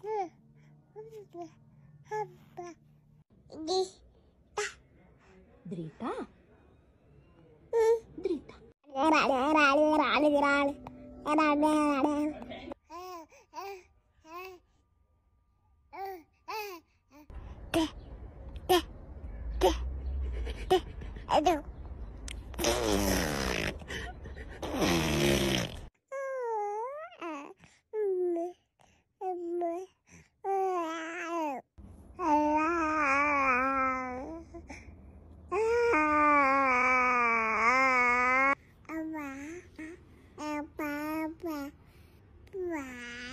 Drita. Drita? Drita. Te, te, te, te, te. 爸爸爸。